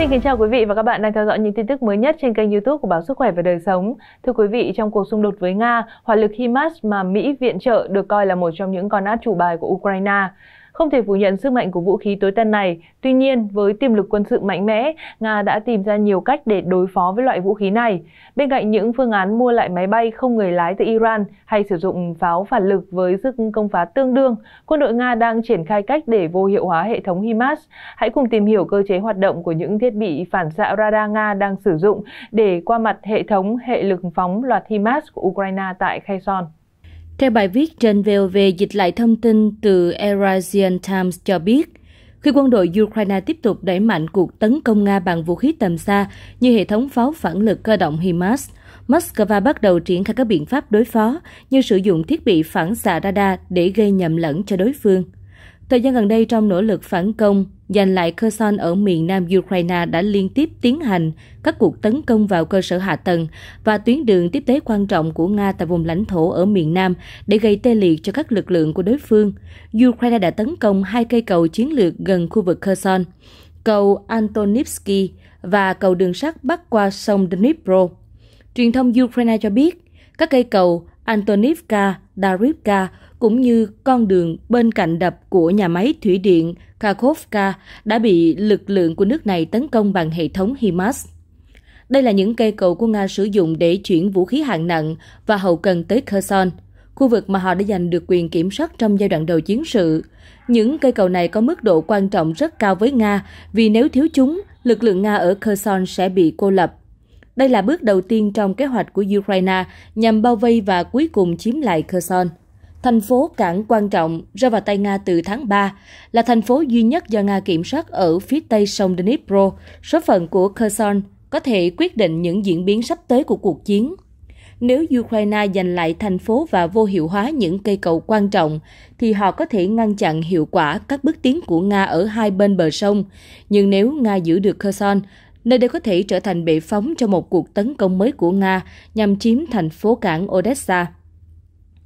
Xin kính chào quý vị và các bạn đang theo dõi những tin tức mới nhất trên kênh YouTube của báo Sức khỏe và đời sống. Thưa quý vị, trong cuộc xung đột với Nga, hỏa lực HIMARS mà Mỹ viện trợ được coi là một trong những con át chủ bài của Ukraine. Không thể phủ nhận sức mạnh của vũ khí tối tân này, tuy nhiên với tiềm lực quân sự mạnh mẽ, Nga đã tìm ra nhiều cách để đối phó với loại vũ khí này. Bên cạnh những phương án mua lại máy bay không người lái từ Iran hay sử dụng pháo phản lực với sức công phá tương đương, quân đội Nga đang triển khai cách để vô hiệu hóa hệ thống HIMARS. Hãy cùng tìm hiểu cơ chế hoạt động của những thiết bị phản xạ radar Nga đang sử dụng để qua mặt hệ thống hệ lực phóng loạt HIMARS của Ukraine tại Kherson. Theo bài viết trên VOV dịch lại thông tin từ Eurasian Times cho biết, khi quân đội Ukraine tiếp tục đẩy mạnh cuộc tấn công Nga bằng vũ khí tầm xa như hệ thống pháo phản lực cơ động HIMARS, Moscow bắt đầu triển khai các biện pháp đối phó như sử dụng thiết bị phản xạ radar để gây nhầm lẫn cho đối phương. Thời gian gần đây trong nỗ lực phản công, giành lại Kherson ở miền nam Ukraine đã liên tiếp tiến hành các cuộc tấn công vào cơ sở hạ tầng và tuyến đường tiếp tế quan trọng của Nga tại vùng lãnh thổ ở miền nam để gây tê liệt cho các lực lượng của đối phương. Ukraine đã tấn công hai cây cầu chiến lược gần khu vực Kherson, cầu Antonivsky và cầu đường sắt bắc qua sông Dnipro. Truyền thông Ukraine cho biết, các cây cầu Antonivka Darivka cũng như con đường bên cạnh đập của nhà máy thủy điện Kakhovka đã bị lực lượng của nước này tấn công bằng hệ thống HIMARS. Đây là những cây cầu của Nga sử dụng để chuyển vũ khí hạng nặng và hậu cần tới Kherson, khu vực mà họ đã giành được quyền kiểm soát trong giai đoạn đầu chiến sự. Những cây cầu này có mức độ quan trọng rất cao với Nga vì nếu thiếu chúng, lực lượng Nga ở Kherson sẽ bị cô lập đây là bước đầu tiên trong kế hoạch của Ukraine nhằm bao vây và cuối cùng chiếm lại Kherson. Thành phố cảng quan trọng rơi vào tay Nga từ tháng 3, là thành phố duy nhất do Nga kiểm soát ở phía tây sông Dnipro. Số phận của Kherson có thể quyết định những diễn biến sắp tới của cuộc chiến. Nếu Ukraine giành lại thành phố và vô hiệu hóa những cây cầu quan trọng, thì họ có thể ngăn chặn hiệu quả các bước tiến của Nga ở hai bên bờ sông. Nhưng nếu Nga giữ được Kherson, nơi đây có thể trở thành bệ phóng cho một cuộc tấn công mới của Nga nhằm chiếm thành phố cảng Odessa.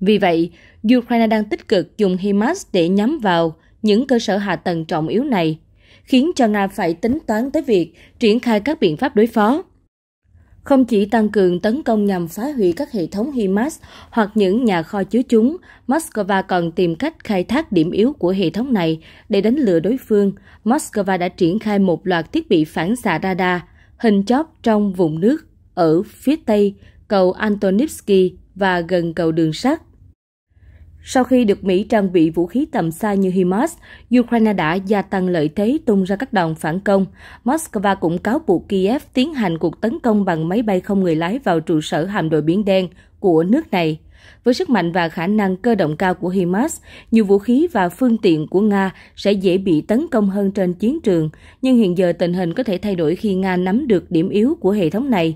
Vì vậy, Ukraine đang tích cực dùng HIMARS để nhắm vào những cơ sở hạ tầng trọng yếu này, khiến cho Nga phải tính toán tới việc triển khai các biện pháp đối phó không chỉ tăng cường tấn công nhằm phá hủy các hệ thống HIMARS hoặc những nhà kho chứa chúng, Moscow còn tìm cách khai thác điểm yếu của hệ thống này để đánh lừa đối phương. Moscow đã triển khai một loạt thiết bị phản xạ radar, hình chóp trong vùng nước ở phía tây cầu Antonivsky và gần cầu đường sắt. Sau khi được Mỹ trang bị vũ khí tầm xa như HIMARS, Ukraine đã gia tăng lợi thế tung ra các đòn phản công. Moscow cũng cáo buộc Kiev tiến hành cuộc tấn công bằng máy bay không người lái vào trụ sở hạm đội Biển Đen của nước này. Với sức mạnh và khả năng cơ động cao của HIMARS, nhiều vũ khí và phương tiện của Nga sẽ dễ bị tấn công hơn trên chiến trường, nhưng hiện giờ tình hình có thể thay đổi khi Nga nắm được điểm yếu của hệ thống này.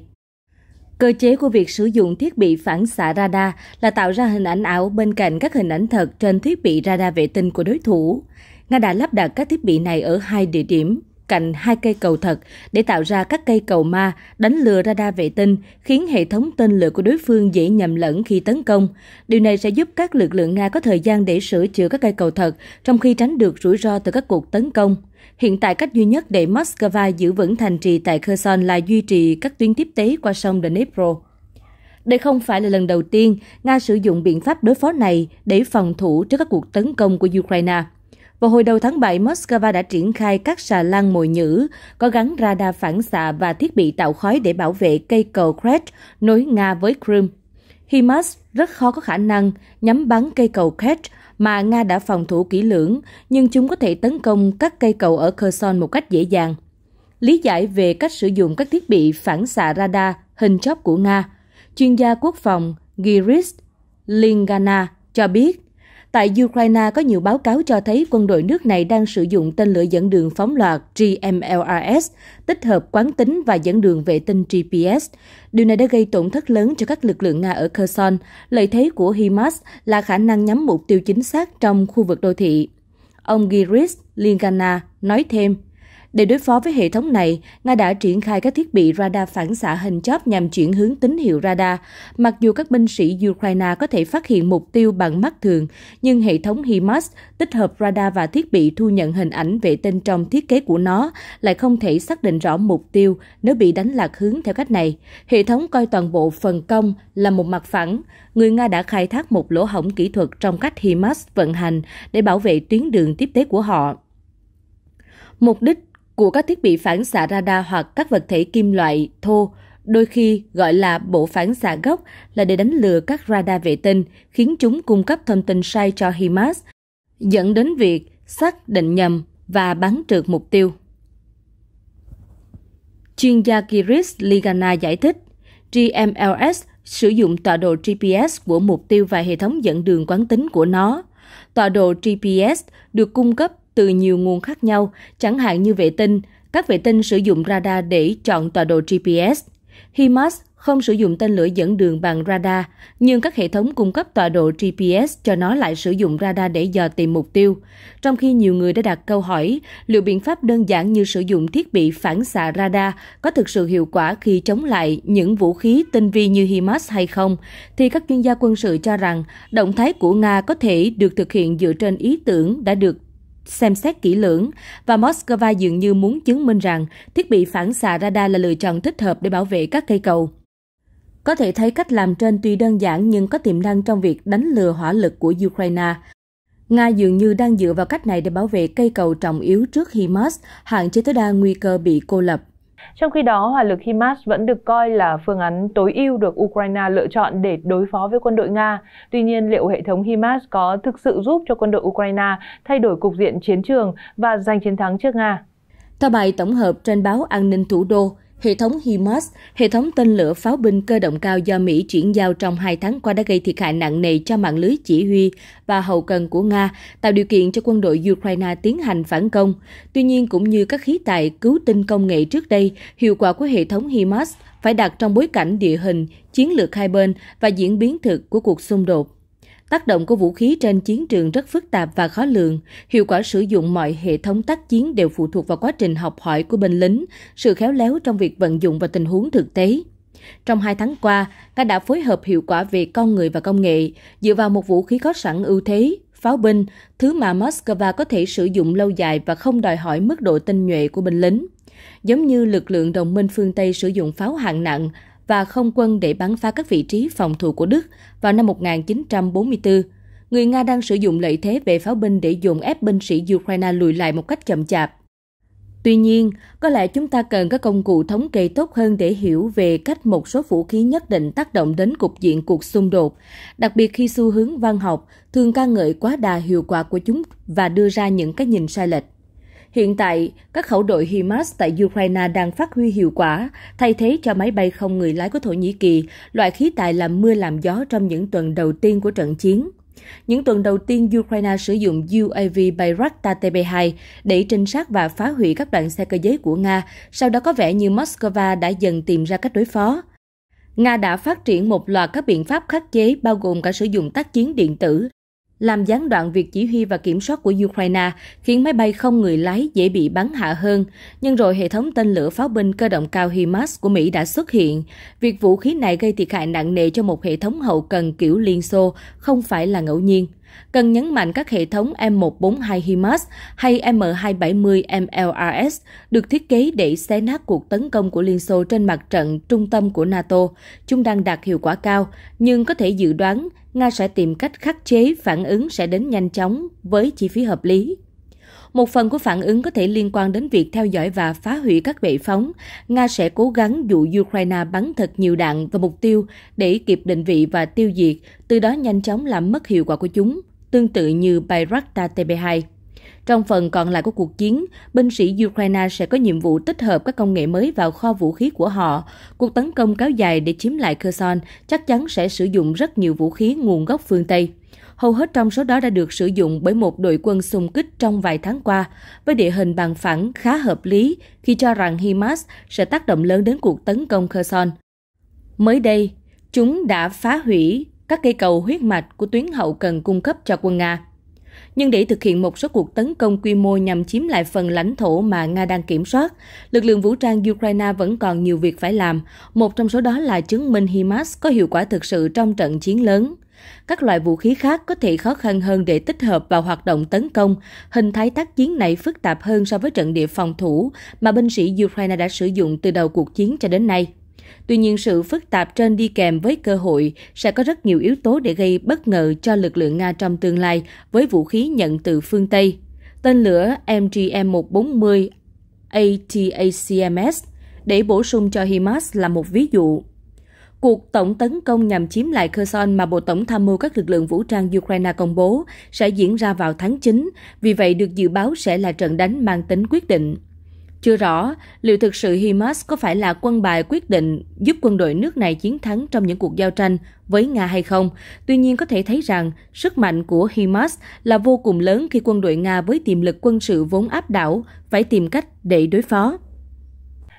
Cơ chế của việc sử dụng thiết bị phản xạ radar là tạo ra hình ảnh ảo bên cạnh các hình ảnh thật trên thiết bị radar vệ tinh của đối thủ. Nga đã lắp đặt các thiết bị này ở hai địa điểm, cạnh hai cây cầu thật để tạo ra các cây cầu ma đánh lừa radar vệ tinh, khiến hệ thống tên lửa của đối phương dễ nhầm lẫn khi tấn công. Điều này sẽ giúp các lực lượng Nga có thời gian để sửa chữa các cây cầu thật, trong khi tránh được rủi ro từ các cuộc tấn công. Hiện tại cách duy nhất để Moscow giữ vững thành trì tại Kherson là duy trì các tuyến tiếp tế qua sông Dnipro. Đây không phải là lần đầu tiên Nga sử dụng biện pháp đối phó này để phòng thủ trước các cuộc tấn công của Ukraine. Vào hồi đầu tháng 7, Moscow đã triển khai các xà lan mồi nhữ, có gắn radar phản xạ và thiết bị tạo khói để bảo vệ cây cầu Kret nối Nga với Crimea. HIMARS rất khó có khả năng nhắm bắn cây cầu Kret mà Nga đã phòng thủ kỹ lưỡng, nhưng chúng có thể tấn công các cây cầu ở Kherson một cách dễ dàng. Lý giải về cách sử dụng các thiết bị phản xạ radar hình chóp của Nga, chuyên gia quốc phòng Giris Lingana cho biết Tại Ukraine có nhiều báo cáo cho thấy quân đội nước này đang sử dụng tên lửa dẫn đường phóng loạt GMLRS, tích hợp quán tính và dẫn đường vệ tinh GPS. Điều này đã gây tổn thất lớn cho các lực lượng Nga ở Kherson. Lợi thế của HIMARS là khả năng nhắm mục tiêu chính xác trong khu vực đô thị. Ông Giris Lingana nói thêm, để đối phó với hệ thống này, Nga đã triển khai các thiết bị radar phản xạ hình chóp nhằm chuyển hướng tín hiệu radar. Mặc dù các binh sĩ Ukraine có thể phát hiện mục tiêu bằng mắt thường, nhưng hệ thống HIMARS tích hợp radar và thiết bị thu nhận hình ảnh vệ tinh trong thiết kế của nó lại không thể xác định rõ mục tiêu nếu bị đánh lạc hướng theo cách này. Hệ thống coi toàn bộ phần cong là một mặt phẳng. Người Nga đã khai thác một lỗ hổng kỹ thuật trong cách HIMARS vận hành để bảo vệ tuyến đường tiếp tế của họ. Mục đích của các thiết bị phản xạ radar hoặc các vật thể kim loại thô, đôi khi gọi là bộ phản xạ gốc là để đánh lừa các radar vệ tinh, khiến chúng cung cấp thông tin sai cho HIMARS, dẫn đến việc xác định nhầm và bắn trượt mục tiêu. Chuyên gia Kiris Ligana giải thích, GMLS sử dụng tọa độ GPS của mục tiêu và hệ thống dẫn đường quán tính của nó. Tọa độ GPS được cung cấp từ nhiều nguồn khác nhau, chẳng hạn như vệ tinh, các vệ tinh sử dụng radar để chọn tọa độ GPS. HIMARS không sử dụng tên lửa dẫn đường bằng radar, nhưng các hệ thống cung cấp tọa độ GPS cho nó lại sử dụng radar để dò tìm mục tiêu. Trong khi nhiều người đã đặt câu hỏi liệu biện pháp đơn giản như sử dụng thiết bị phản xạ radar có thực sự hiệu quả khi chống lại những vũ khí tinh vi như HIMARS hay không, thì các chuyên gia quân sự cho rằng động thái của Nga có thể được thực hiện dựa trên ý tưởng đã được xem xét kỹ lưỡng và Moscow dường như muốn chứng minh rằng thiết bị phản xạ radar là lựa chọn thích hợp để bảo vệ các cây cầu. Có thể thấy cách làm trên tuy đơn giản nhưng có tiềm năng trong việc đánh lừa hỏa lực của Ukraine. Nga dường như đang dựa vào cách này để bảo vệ cây cầu trọng yếu trước himars hạn chế tối đa nguy cơ bị cô lập. Trong khi đó, hỏa lực HIMARS vẫn được coi là phương án tối ưu được Ukraine lựa chọn để đối phó với quân đội Nga. Tuy nhiên, liệu hệ thống HIMARS có thực sự giúp cho quân đội Ukraine thay đổi cục diện chiến trường và giành chiến thắng trước Nga? Theo bài tổng hợp trên báo An ninh Thủ đô, hệ thống HIMARS, hệ thống tên lửa pháo binh cơ động cao do Mỹ chuyển giao trong hai tháng qua đã gây thiệt hại nặng nề cho mạng lưới chỉ huy và hậu cần của Nga, tạo điều kiện cho quân đội Ukraine tiến hành phản công. Tuy nhiên, cũng như các khí tài cứu tinh công nghệ trước đây, hiệu quả của hệ thống HIMARS phải đặt trong bối cảnh địa hình, chiến lược hai bên và diễn biến thực của cuộc xung đột. Tác động của vũ khí trên chiến trường rất phức tạp và khó lường, hiệu quả sử dụng mọi hệ thống tác chiến đều phụ thuộc vào quá trình học hỏi của binh lính, sự khéo léo trong việc vận dụng và tình huống thực tế. Trong hai tháng qua, ta đã phối hợp hiệu quả về con người và công nghệ, dựa vào một vũ khí có sẵn ưu thế, pháo binh, thứ mà Moscow có thể sử dụng lâu dài và không đòi hỏi mức độ tinh nhuệ của binh lính. Giống như lực lượng đồng minh phương Tây sử dụng pháo hạng nặng, và không quân để bắn phá các vị trí phòng thủ của Đức vào năm 1944. Người Nga đang sử dụng lợi thế về pháo binh để dùng ép binh sĩ Ukraine lùi lại một cách chậm chạp. Tuy nhiên, có lẽ chúng ta cần các công cụ thống kê tốt hơn để hiểu về cách một số vũ khí nhất định tác động đến cục diện cuộc xung đột, đặc biệt khi xu hướng văn học thường ca ngợi quá đà hiệu quả của chúng và đưa ra những cái nhìn sai lệch. Hiện tại, các khẩu đội HIMARS tại Ukraine đang phát huy hiệu quả, thay thế cho máy bay không người lái của Thổ Nhĩ Kỳ, loại khí tài làm mưa làm gió trong những tuần đầu tiên của trận chiến. Những tuần đầu tiên, Ukraine sử dụng UAV Bayraktar TB2 để trinh sát và phá hủy các đoạn xe cơ giới của Nga, sau đó có vẻ như Moscow đã dần tìm ra cách đối phó. Nga đã phát triển một loạt các biện pháp khắc chế bao gồm cả sử dụng tác chiến điện tử làm gián đoạn việc chỉ huy và kiểm soát của Ukraine, khiến máy bay không người lái dễ bị bắn hạ hơn. Nhưng rồi hệ thống tên lửa pháo binh cơ động cao HIMARS của Mỹ đã xuất hiện. Việc vũ khí này gây thiệt hại nặng nề cho một hệ thống hậu cần kiểu Liên Xô không phải là ngẫu nhiên. Cần nhấn mạnh các hệ thống M142 HIMARS hay M270 MLRS được thiết kế để xé nát cuộc tấn công của Liên Xô trên mặt trận trung tâm của NATO. Chúng đang đạt hiệu quả cao, nhưng có thể dự đoán Nga sẽ tìm cách khắc chế phản ứng sẽ đến nhanh chóng với chi phí hợp lý. Một phần của phản ứng có thể liên quan đến việc theo dõi và phá hủy các bệ phóng. Nga sẽ cố gắng dụ Ukraine bắn thật nhiều đạn vào mục tiêu để kịp định vị và tiêu diệt, từ đó nhanh chóng làm mất hiệu quả của chúng, tương tự như Bayraktar TB2. Trong phần còn lại của cuộc chiến, binh sĩ Ukraine sẽ có nhiệm vụ tích hợp các công nghệ mới vào kho vũ khí của họ. Cuộc tấn công kéo dài để chiếm lại Kherson chắc chắn sẽ sử dụng rất nhiều vũ khí nguồn gốc phương Tây. Hầu hết trong số đó đã được sử dụng bởi một đội quân xung kích trong vài tháng qua, với địa hình bằng phẳng khá hợp lý khi cho rằng HIMARS sẽ tác động lớn đến cuộc tấn công Kherson. Mới đây, chúng đã phá hủy các cây cầu huyết mạch của tuyến hậu cần cung cấp cho quân Nga nhưng để thực hiện một số cuộc tấn công quy mô nhằm chiếm lại phần lãnh thổ mà Nga đang kiểm soát, lực lượng vũ trang Ukraine vẫn còn nhiều việc phải làm, một trong số đó là chứng minh HIMARS có hiệu quả thực sự trong trận chiến lớn. Các loại vũ khí khác có thể khó khăn hơn để tích hợp vào hoạt động tấn công. Hình thái tác chiến này phức tạp hơn so với trận địa phòng thủ mà binh sĩ Ukraine đã sử dụng từ đầu cuộc chiến cho đến nay. Tuy nhiên sự phức tạp trên đi kèm với cơ hội sẽ có rất nhiều yếu tố để gây bất ngờ cho lực lượng Nga trong tương lai với vũ khí nhận từ phương Tây. Tên lửa MGM-140 ATACMS để bổ sung cho HIMARS là một ví dụ. Cuộc tổng tấn công nhằm chiếm lại Kherson mà Bộ Tổng tham mưu các lực lượng vũ trang Ukraine công bố sẽ diễn ra vào tháng 9, vì vậy được dự báo sẽ là trận đánh mang tính quyết định. Chưa rõ liệu thực sự HIMARS có phải là quân bài quyết định giúp quân đội nước này chiến thắng trong những cuộc giao tranh với Nga hay không. Tuy nhiên có thể thấy rằng sức mạnh của HIMARS là vô cùng lớn khi quân đội Nga với tiềm lực quân sự vốn áp đảo phải tìm cách để đối phó.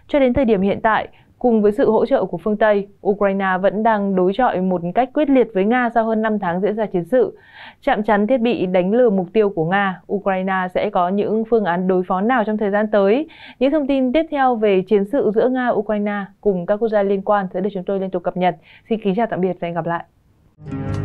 Cho đến thời điểm hiện tại, Cùng với sự hỗ trợ của phương Tây, Ukraine vẫn đang đối chọi một cách quyết liệt với Nga sau hơn 5 tháng diễn ra chiến sự. Chạm chắn thiết bị đánh lừa mục tiêu của Nga, Ukraine sẽ có những phương án đối phó nào trong thời gian tới? Những thông tin tiếp theo về chiến sự giữa Nga-Ukraine cùng các quốc gia liên quan sẽ được chúng tôi liên tục cập nhật. Xin kính chào tạm biệt và hẹn gặp lại.